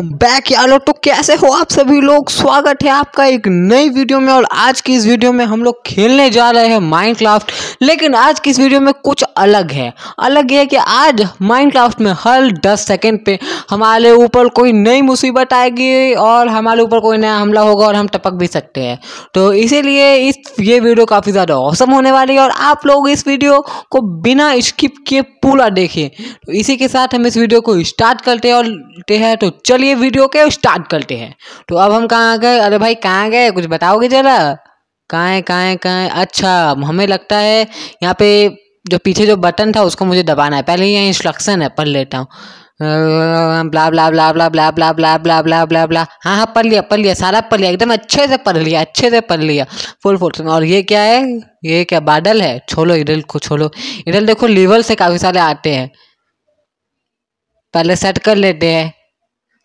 back यारो तो कैसे हो आप सभी लोग स्वागत है आपका एक नई वीडियो में और आज की इस वीडियो में हम लोग खेलने जा रहे हैं माइनक्राफ्ट लेकिन आज की इस वीडियो में कुछ अलग है अलग है कि आज माइनक्राफ्ट में हर 10 सेकंड पे हमारे ऊपर कोई नई मुसीबत आएगी और हमारे ऊपर कोई नया हमला होगा और हम टपक भी सकते हैं तो इसीलिए इस ये वीडियो काफ़ी ज़्यादा औसम होने वाली है और आप लोग इस वीडियो को बिना स्किप किए पूरा देखें तो इसी के साथ हम इस वीडियो को स्टार्ट करते हैं और हैं तो चलिए चलिए वीडियो के स्टार्ट करते हैं तो अब हम कहाँ गए अरे भाई कहाँ गए कुछ बताओगे जरा कहाँ है कहाँ है कहाँ अच्छा हमें लगता है यहाँ पे जो पीछे जो बटन था उसको मुझे दबाना है पहले यहाँ इंस्ट्रक्शन है पढ़ लेता हूँ ब्ला ब्ला ब्ला ब्ला ब्ला ब्ला ब्ला ब्ला ब्ला ब्ला ब्ला हाँ हाँ पढ़ लिया पढ़ लिया सारा पढ़ लिया एकदम अच्छे से पढ़ लिया अच्छे से पढ़ लिया फुल फोर्स और ये क्या है ये क्या बादल है छोलो इडल को छोलो इडल देखो लेवल से काफ़ी सारे आते हैं पहले सेट कर लेते हैं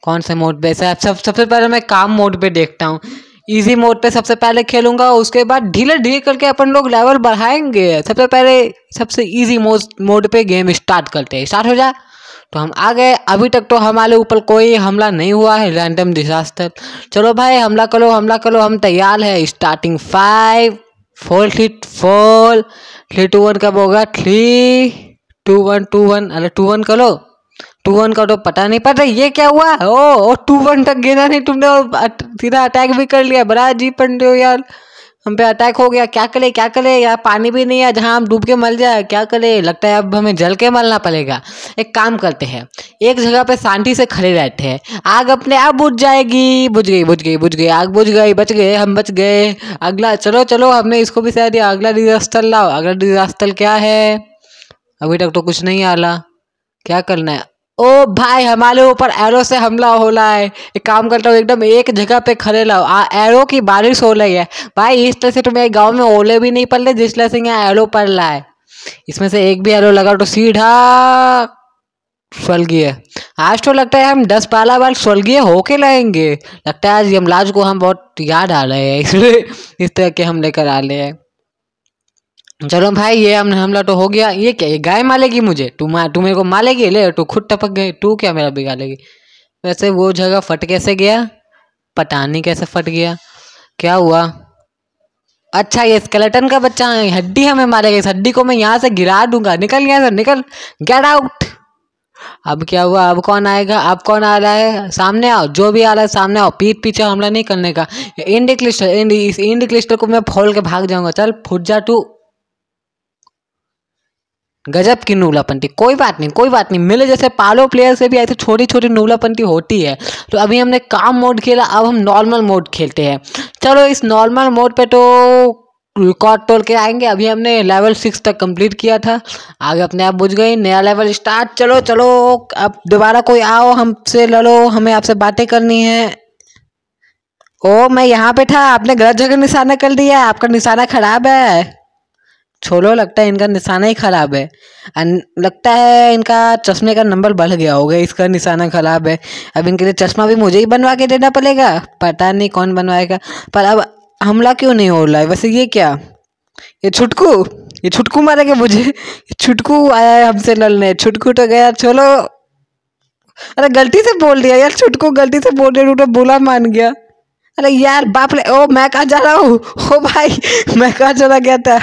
कौन से मोड पे सर सब सबसे पहले मैं काम मोड पे देखता हूँ इजी मोड पे सबसे पहले खेलूंगा उसके बाद ढीले ढीले करके अपन लोग लेवल बढ़ाएंगे सबसे पहले सबसे इजी मोड मोड पे गेम स्टार्ट करते हैं स्टार्ट हो जाए तो हम आ गए अभी तक तो हमारे ऊपर कोई हमला नहीं हुआ है रैंडम डिजास्टर चलो भाई हमला करो हमला करो हम तैयार है starting five four three four three two one कब होगा three two one two one अरे टू वन करो टू वन का तो पता नहीं पता ये क्या हुआ ओ ओ टू वन तक गिना नहीं तुमने और सीधा अटैक भी कर लिया बड़ा जी पंडे हो यार हम पे अटैक हो गया क्या करे क्या करे यार पानी भी नहीं है जहाँ हम डूब के मर जाए क्या करे लगता है अब हमें जल के मरना पड़ेगा एक काम करते हैं एक जगह पे शांति से खड़े रहते हैं आग अपने आप बुझ जाएगी बुझ गई बुझ गई बुझ गई आग बुझ गई बच गए हम बच गए अगला चलो चलो हमने इसको भी शायद अगला डिजास्टर लाओ अगला डिजास्टर क्या है अभी तक तो कुछ नहीं आला क्या करना है ओ भाई हमारे ऊपर एरो से हमला हो रहा है एक काम करता हूँ एकदम एक जगह पे खड़े रहो एरो की बारिश हो रही है भाई इस तरह से तो मेरे गांव में ओले भी नहीं पड़ रहे जिस तरह से यहाँ एरो पड़ रहा है इसमें से एक भी एरो लगा तो सीधा स्वर्गीय आज तो लगता है हम दस बारह बार स्वर्गीय होके लाएंगे लगता है आज यमलाज को हम बहुत याद आ रहे हैं इसलिए इस तरह के हम लेकर आ रहे हैं चलो भाई ये हमने हमला तो हो गया ये क्या ये गाय मालेगी मुझे तू मा तू मेरे को मालेगी ले तू खुद टपक गई तू क्या मेरा बिगाड़ेगी वैसे वो जगह फट कैसे गया पता नहीं कैसे फट गया क्या हुआ अच्छा ये स्केलेटन का बच्चा हड्डी हमें मारेगा इस हड्डी को मैं यहाँ से गिरा दूंगा निकल गया सर निकल गेट आउट अब क्या हुआ अब कौन आएगा अब कौन आ रहा है सामने आओ जो भी आ रहा है सामने आओ पीठ पीछे हमला नहीं करने का इंडिक्लिस्टर इंड इस क्लिस्टर को मैं फोल के भाग जाऊंगा चल फुट जा तू गजब की नूलापंती कोई बात नहीं कोई बात नहीं मिले जैसे पालो प्लेयर से भी ऐसे छोटी छोटी नूलापंती होती है तो अभी हमने काम मोड खेला अब हम नॉर्मल मोड खेलते हैं चलो इस नॉर्मल मोड पे तो रिकॉर्ड तोड़ के आएंगे अभी हमने लेवल सिक्स तक कंप्लीट किया था आगे अपने आप बुझ गई नया लेवल स्टार्ट चलो चलो अब दोबारा कोई आओ हमसे लड़ो हमें आपसे बातें करनी है ओ मैं यहाँ पे था आपने गलत जगह निशाना कर दिया आपका निशाना खराब है छोलो लगता है इनका निशाना ही ख़राब है लगता है इनका चश्मे का नंबर बढ़ गया होगा इसका निशाना ख़राब है अब इनके लिए चश्मा भी मुझे ही बनवा के देना पड़ेगा पता नहीं कौन बनवाएगा पर अब हमला क्यों नहीं हो रहा है वैसे ये क्या ये छुटकू ये छुटकू मारेगा मुझे छुटकू आया है हमसे लड़ने छुटकू तो गया छोलो अरे गलती से बोल दिया यार छुटकू गलती से बोल दिया बोला मान गया अरे यार बाप रे ओ मैं कहाँ जा रहा हूँ ओ भाई मैं कहाँ चला गया था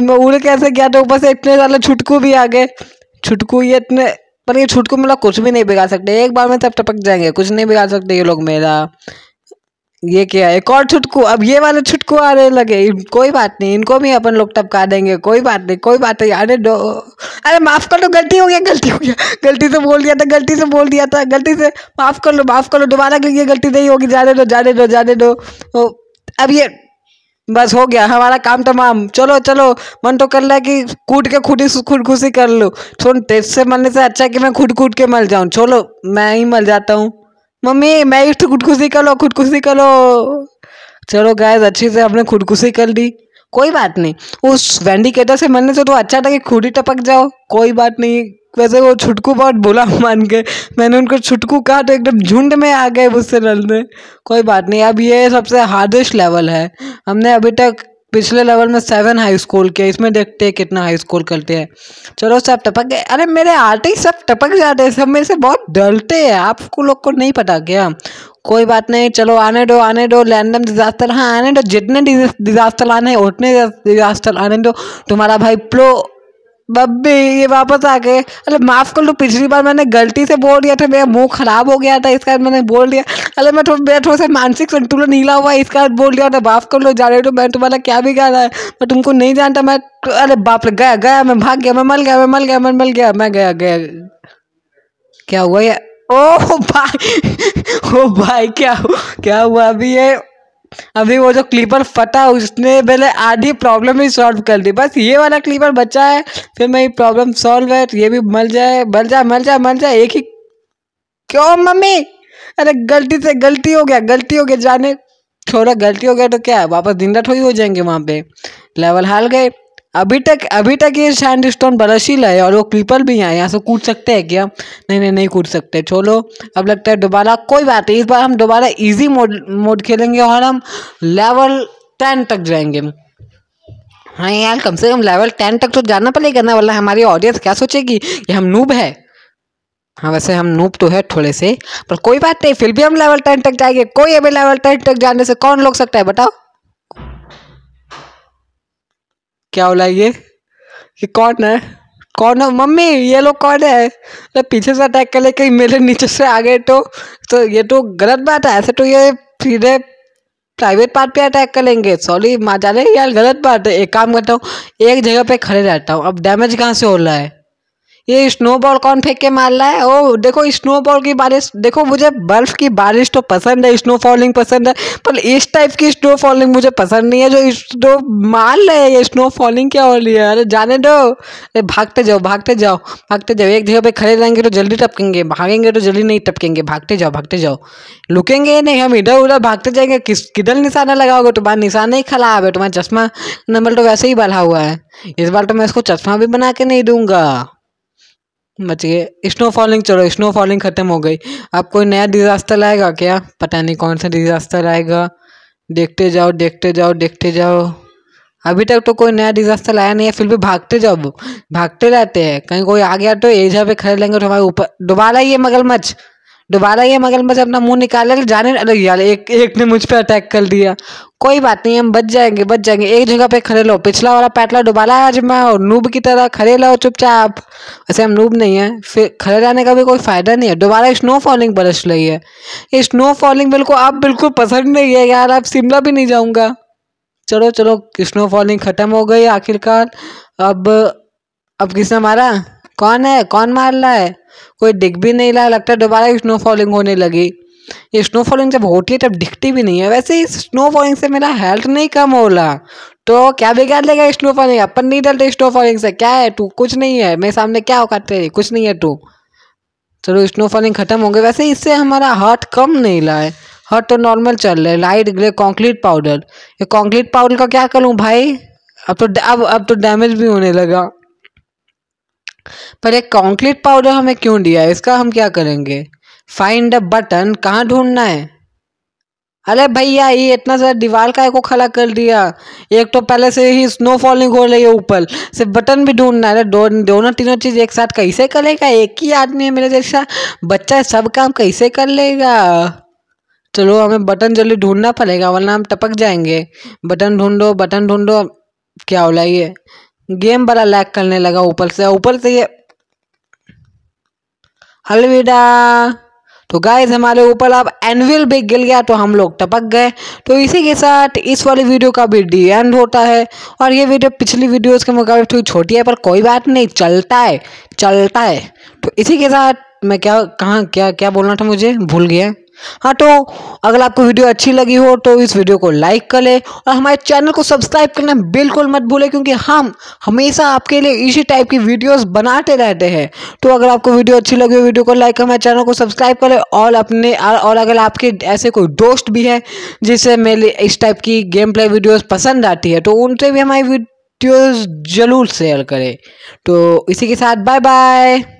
मैं उड़ कैसे गया था ऊपर से इतने ज़्यादा छुटकू भी आ गए छुटकू ये इतने पर ये छुटकू मेरा कुछ भी नहीं बिगाड़ सकते एक बार में तब टपक जाएंगे कुछ नहीं बिगाड़ सकते ये लोग मेरा ये क्या एक और छुटकू अब ये वाले छुटकू आ रहे लगे कोई बात नहीं इनको भी अपन लोग टपका देंगे कोई बात नहीं कोई बात नहीं अरे दो अरे माफ़ कर लो गलती हो गया गलती हो गया गलती से बोल दिया था गलती से बोल दिया था गलती से माफ़ कर लो माफ़ कर लो दोबारा के लिए गलती नहीं होगी जाने दो जाने दो जाने दो तो अब ये बस हो गया हमारा काम तमाम चलो चलो मन तो कर रहा है कि कूट के खुदी खुद खुशी कर लो सुन टेस्ट से मरने से अच्छा कि मैं खुद कूट के मर जाऊँ चलो मैं ही मर जाता हूँ मम्मी मैं तो खुदकुशी कर लो खुदकुशी कर लो चलो गैस अच्छे से हमने खुदकुशी कर ली कोई बात नहीं उस वेंडिकेटर से मरने से तो अच्छा था कि खुद ही टपक जाओ कोई बात नहीं वैसे वो छुटकू बहुत बोला मान के मैंने उनको छुटकू कहा तो एकदम झुंड में आ गए मुझसे लड़ने कोई बात नहीं अब ये सबसे हार्डेस्ट लेवल है हमने अभी तक पिछले लेवल में सेवन हाई स्कूल के इसमें देखते हैं कितना हाई स्कूल करते हैं चलो सब टपक गए अरे मेरे आटे ही सब टपक जाते हैं सब मेरे से बहुत डरते हैं आपको लोग को नहीं पता क्या कोई बात नहीं चलो आने दो आने दो लैंडम डिजास्टर हाँ आने दो जितने डिजास्टर आने हैं उतने डिजास्टर आने दो तुम्हारा भाई प्रो बब्बी ये वापस आ गए अरे माफ़ कर लो पिछली बार मैंने गलती से बोल दिया था मेरा मुंह ख़राब हो गया था इसका मैंने बोल दिया अरे मैं थोड़ा मेरा थोड़ा सा मानसिक संतुलन नीला हुआ इसका बोल दिया था माफ़ कर लो जा रहे हो मैं तुम्हारा क्या भी रहा है मैं तुमको नहीं जानता मैं तो, अरे बाप रे गया गया मैं भाग गया मैं मल गया मैं मल गया मैं मल गया मैं गया गया क्या हुआ ये ओ भाई ओ भाई क्या क्या हुआ अभी ये अभी वो जो क्लीपर फटा उसने पहले आधी प्रॉब्लम ही सॉल्व कर दी बस ये वाला क्लीपर बचा है फिर मेरी प्रॉब्लम सॉल्व है तो ये भी मर जाए मर जाए मर जाए मर जाए एक ही क्यों मम्मी अरे गलती से गलती हो गया गलती हो गया जाने छोड़ा गलती हो गया तो क्या वापस दिन रात हो जाएंगे वहाँ पे लेवल हाल गए अभी तक अभी तक ये सैंड स्टोन बरसीला है और वो क्रीपर भी है यहाँ से कूद सकते हैं क्या नहीं नहीं नहीं कूद सकते छोड़ो अब लगता है दोबारा कोई बात नहीं इस बार हम दोबारा इजी मोड मोड खेलेंगे और हम लेवल टेन तक जाएंगे हाँ यार कम से कम लेवल टेन तक तो जाना पड़ेगा ना वरना हमारी ऑडियंस क्या सोचेगी कि हम नूब है हाँ वैसे हम नूप तो है थोड़े से पर कोई बात नहीं फिर भी हम लेवल टेन तक जाएंगे कोई अभी लेवल टेन तक जाने से कौन लोग सकता है बताओ क्या बोला ये कि कौन है कौन है मम्मी ये लोग कौन है तो पीछे से अटैक कर ले कहीं मेरे नीचे से आ गए तो तो ये तो गलत बात है ऐसे तो ये सीधे प्राइवेट पार्ट पे अटैक कर लेंगे सॉरी माँ जाने यार गलत बात है एक काम करता हूँ एक जगह पे खड़े रहता हूँ अब डैमेज कहाँ से हो रहा है ये स्नोबॉल कौन फेंक के मार रहा है ओ देखो स्नोबॉल की बारिश देखो मुझे बर्फ़ की बारिश तो पसंद है स्नो फॉलिंग पसंद है पर इस टाइप की स्नो फॉलिंग मुझे पसंद नहीं है जो स्नो मार रहे है ये फॉलिंग क्या हो रही है अरे जाने दो अरे भागते जाओ भागते जाओ भागते जाओ एक जगह पर खड़े रहेंगे तो जल्दी टपकेंगे भागेंगे तो जल्दी नहीं टपकेंगे भागते जाओ भागते जाओ रुकेंगे नहीं हम इधर उधर भागते जाएंगे किस किधर निशाना लगाओगे तुम्हारा निशाना ही खराब है तुम्हारा चश्मा नंबर तो वैसे ही बढ़ा हुआ है इस बार तो मैं इसको चश्मा भी बना के नहीं दूंगा मच गए स्नो फॉलिंग चलो स्नो फॉलिंग ख़त्म हो गई अब कोई नया डिज़ास्टर आएगा क्या पता नहीं कौन सा डिज़ास्टर आएगा देखते जाओ देखते जाओ देखते जाओ अभी तक तो कोई नया डिज़ास्टर आया नहीं है फिर भी भागते जाओ भागते रहते हैं कहीं कोई आ गया तो एक जगह पे खड़े लेंगे तो हमारे ऊपर दोबारा ये मगलमच्छ दोबारा ये मगरमच्छ अपना मुंह निकाले जाने अरे यार एक एक ने मुझ पर अटैक कर दिया कोई बात नहीं हम बच जाएंगे बच जाएंगे एक जगह पे खड़े लो पिछला वाला पैटला डुबाला आज मैं और नूब की तरह खड़े लो चुपचाप वैसे हम नूब नहीं है फिर खड़े रहने का भी कोई फ़ायदा नहीं है दोबारा स्नो फॉलिंग बरस रही है ये स्नो फॉलिंग मेरे अब बिल्कुल पसंद नहीं है यार अब शिमला भी नहीं जाऊँगा चलो चलो स्नो फॉलिंग ख़त्म हो गई आखिरकार अब अब किसने मारा कौन है कौन मार रहा है कोई दिख भी नहीं रहा लगता है दोबारा स्नो फॉलिंग होने लगी ये स्नो फॉलिंग जब होती है तब दिखती भी नहीं है वैसे इस स्नो फॉलिंग से मेरा हेल्थ नहीं कम हो रहा तो क्या बिगाड़ लेगा स्नो फॉलिंग अपन नहीं डलते स्नो फॉलिंग से क्या है तू कुछ नहीं है मेरे सामने क्या होगा तेरे कुछ नहीं है तू चलो स्नो फॉलिंग खत्म हो गई वैसे इससे हमारा हार्ट कम नहीं रहा है हर्ट तो नॉर्मल चल रहा है लाइट ग्रे कॉन्क्रीट पाउडर ये कॉन्क्रीट पाउडर का क्या करूँ भाई अब तो अब अब तो डैमेज भी होने लगा पर एक कॉन्क्रीट पाउडर हमें क्यों दिया है इसका हम क्या करेंगे फाइंड अ बटन कहाँ ढूंढना है अरे भैया ये इतना सारा दीवार का को खड़ा कर दिया एक तो पहले से ही स्नो फॉलिंग हो रही है ऊपर से बटन भी ढूंढना है दो, दोनों तीनों चीज़ एक साथ कैसे करेगा एक ही आदमी है मेरे जैसा बच्चा सब काम कैसे कर लेगा चलो हमें बटन जल्दी ढूंढना पड़ेगा वरना हम टपक जाएंगे बटन ढूंढो बटन ढूंढो क्या हो रहा ये गेम बड़ा लैग करने लगा ऊपर से ऊपर से ये अलविदा तो गाइज हमारे ऊपर अब एनविल भी गिर गया तो हम लोग टपक गए तो इसी के साथ इस वाली वीडियो का भी डी एंड होता है और ये वीडियो पिछली वीडियोस के मुकाबले थोड़ी छोटी है पर कोई बात नहीं चलता है चलता है तो इसी के साथ मैं क्या कहाँ क्या क्या बोलना था मुझे भूल गया हाँ तो अगर आपको वीडियो अच्छी लगी हो तो इस वीडियो को लाइक कर ले और हमारे चैनल को सब्सक्राइब करना बिल्कुल मत भूलें क्योंकि हम हमेशा आपके लिए इसी टाइप की वीडियोस बनाते रहते हैं तो अगर आपको वीडियो अच्छी लगी हो वीडियो को लाइक हमारे चैनल को सब्सक्राइब करें और अपने और अगर आपके ऐसे कोई दोस्त भी है जिसे मेरे इस टाइप की गेम प्ले वीडियोज़ पसंद आती है तो उनसे भी हमारी वीडियोज़ ज़रूर शेयर करें तो इसी के साथ बाय बाय